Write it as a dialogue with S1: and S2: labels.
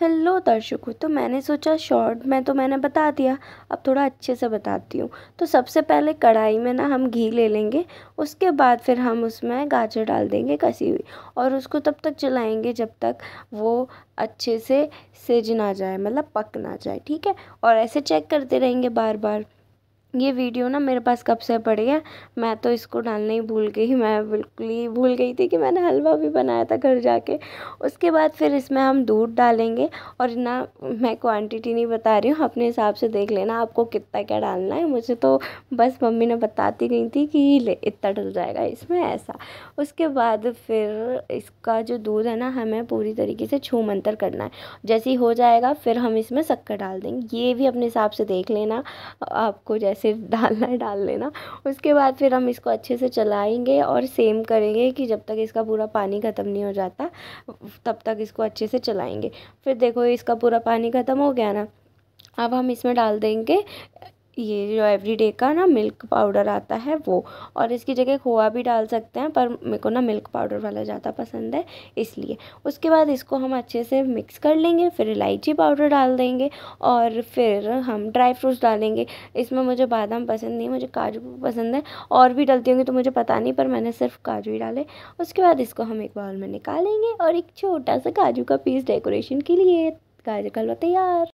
S1: hello दर्शकों तो मैंने सोचा शॉर्ट में तो मैंने बता दिया अब थोड़ा अच्छे से बताती हूँ तो सबसे पहले कढ़ाई में ना हम घी ले लेंगे उसके बाद फिर हम उसमें गाजर डाल देंगे कसी हुई और उसको तब तक चलाएंगे जब तक वो अच्छे से सिज ना जाए मतलब पक ना जाए ठीक है और ऐसे चेक करते रहेंगे बार बार ये वीडियो ना मेरे पास कब से पड़ी है मैं तो इसको डालने ही भूल गई मैं बिल्कुल ही भूल गई थी कि मैंने हलवा भी बनाया था घर जाके उसके बाद फिर इसमें हम दूध डालेंगे और ना मैं क्वांटिटी नहीं बता रही हूँ अपने हिसाब से देख लेना आपको कितना क्या डालना है मुझे तो बस मम्मी ने बताती नहीं थी कि ले इतना डल जाएगा इसमें ऐसा उसके बाद फिर इसका जो दूध है ना हमें पूरी तरीके से छू मंतर करना है जैसे ही हो जाएगा फिर हम इसमें शक्कर डाल देंगे ये भी अपने हिसाब से देख लेना आपको जैसे सिर्फ डालना है डाल लेना उसके बाद फिर हम इसको अच्छे से चलाएंगे और सेम करेंगे कि जब तक इसका पूरा पानी ख़त्म नहीं हो जाता तब तक इसको अच्छे से चलाएंगे फिर देखो इसका पूरा पानी ख़त्म हो गया ना अब हम इसमें डाल देंगे ये जो एवरीडे का ना मिल्क पाउडर आता है वो और इसकी जगह खोआ भी डाल सकते हैं पर मेरे को ना मिल्क पाउडर वाला ज़्यादा पसंद है इसलिए उसके बाद इसको हम अच्छे से मिक्स कर लेंगे फिर इलायची पाउडर डाल देंगे और फिर हम ड्राई फ्रूट्स डालेंगे इसमें मुझे बादाम पसंद नहीं मुझे काजू पसंद है और भी डलती होंगी तो मुझे पता नहीं पर मैंने सिर्फ काजू ही डाले उसके बाद इसको हम एक बाउल में निकालेंगे और एक छोटा सा काजू का पीस डेकोरेशन के लिए काजू का हलवा तैयार